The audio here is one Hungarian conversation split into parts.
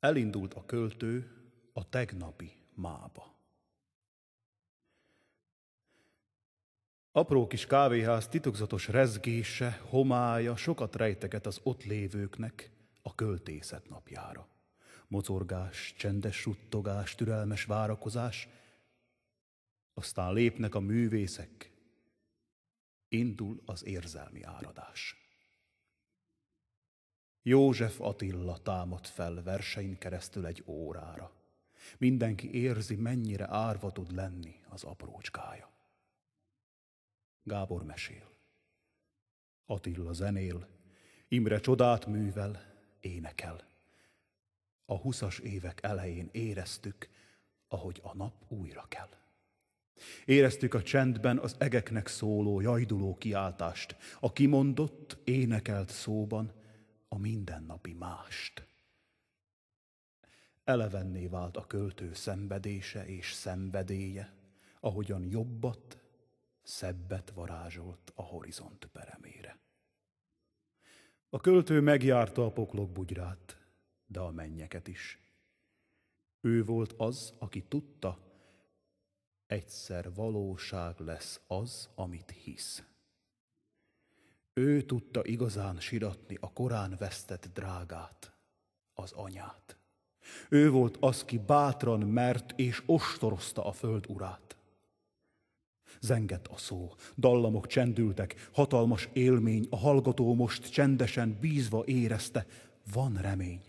Elindult a költő a tegnapi mába. Apró kis kávéház titokzatos rezgése, homája sokat rejteget az ott lévőknek a költészet napjára. Mocorgás, csendes suttogás, türelmes várakozás, aztán lépnek a művészek, indul az érzelmi áradás. József Attila támad fel versein keresztül egy órára. Mindenki érzi, mennyire árva tud lenni az aprócskája. Gábor mesél. Attila zenél, Imre csodát művel, énekel. A huszas évek elején éreztük, ahogy a nap újra kell. Éreztük a csendben az egeknek szóló, jajduló kiáltást, a kimondott, énekelt szóban, a mindennapi mást. Elevenné vált a költő szenvedése és szenvedélye, ahogyan jobbat, szebbet varázsolt a horizont peremére. A költő megjárta a poklok bugyrát, de a mennyeket is. Ő volt az, aki tudta, egyszer valóság lesz az, amit hisz. Ő tudta igazán siratni a korán vesztett drágát, az anyát. Ő volt az, ki bátran mert és ostorozta a föld urát. Zengett a szó, dallamok csendültek, hatalmas élmény, a hallgató most csendesen bízva érezte, van remény.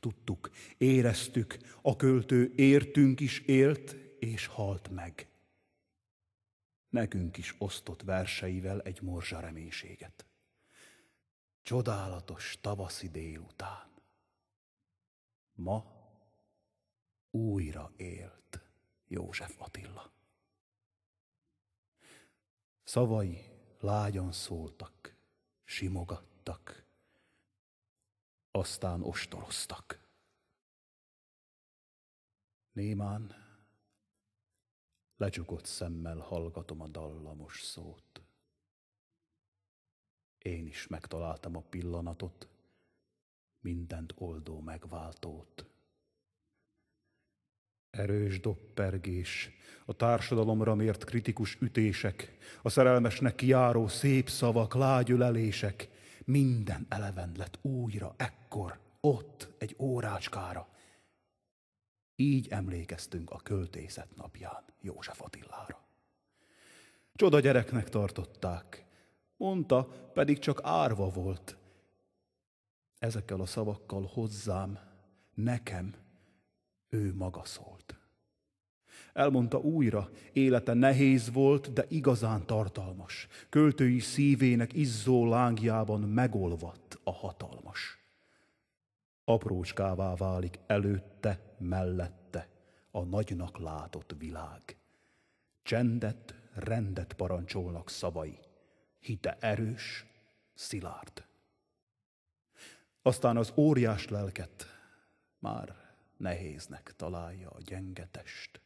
Tudtuk, éreztük, a költő értünk is élt és halt meg nekünk is osztott verseivel egy morzsa reménységet. Csodálatos tavaszi délután. Ma újra élt József Attila. Szavai lágyan szóltak, simogattak, aztán ostoroztak. Némán Lecsukott szemmel hallgatom a dallamos szót. Én is megtaláltam a pillanatot, mindent oldó megváltót. Erős doppergés, a társadalomra mért kritikus ütések, a szerelmesnek kiáró szép szavak, lágyülelések, minden eleven lett újra ekkor, ott, egy órácskára. Így emlékeztünk a költészet napján József Attilára. Csoda gyereknek tartották, mondta, pedig csak árva volt. Ezekkel a szavakkal hozzám, nekem, ő maga szólt. Elmondta újra, élete nehéz volt, de igazán tartalmas. Költői szívének izzó lángjában megolvadt a hatalmas. Aprócskává válik előtte mellette a nagynak látott világ. Csendet, rendet parancsolnak szavai, hite erős, szilárd. Aztán az óriás lelket már nehéznek találja a gyengetest.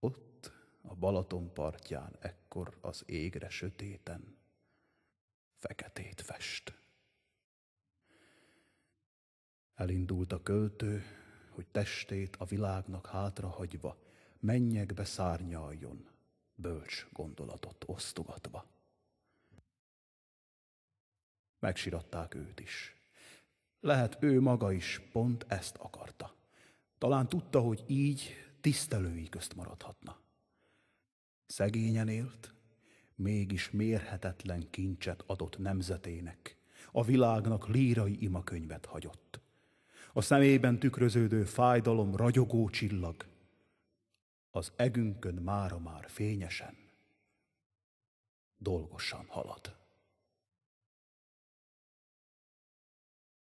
Ott a Balaton partján ekkor az égre sötéten feketét fest. Elindult a költő, hogy testét a világnak hátrahagyva, mennyekbe szárnyaljon, bölcs gondolatot osztogatva. Megsiratták őt is. Lehet ő maga is pont ezt akarta. Talán tudta, hogy így tisztelői közt maradhatna. Szegényen élt, mégis mérhetetlen kincset adott nemzetének, a világnak lírai imakönyvet hagyott a szemében tükröződő fájdalom ragyogó csillag, az egünkön mára már fényesen, dolgosan halad.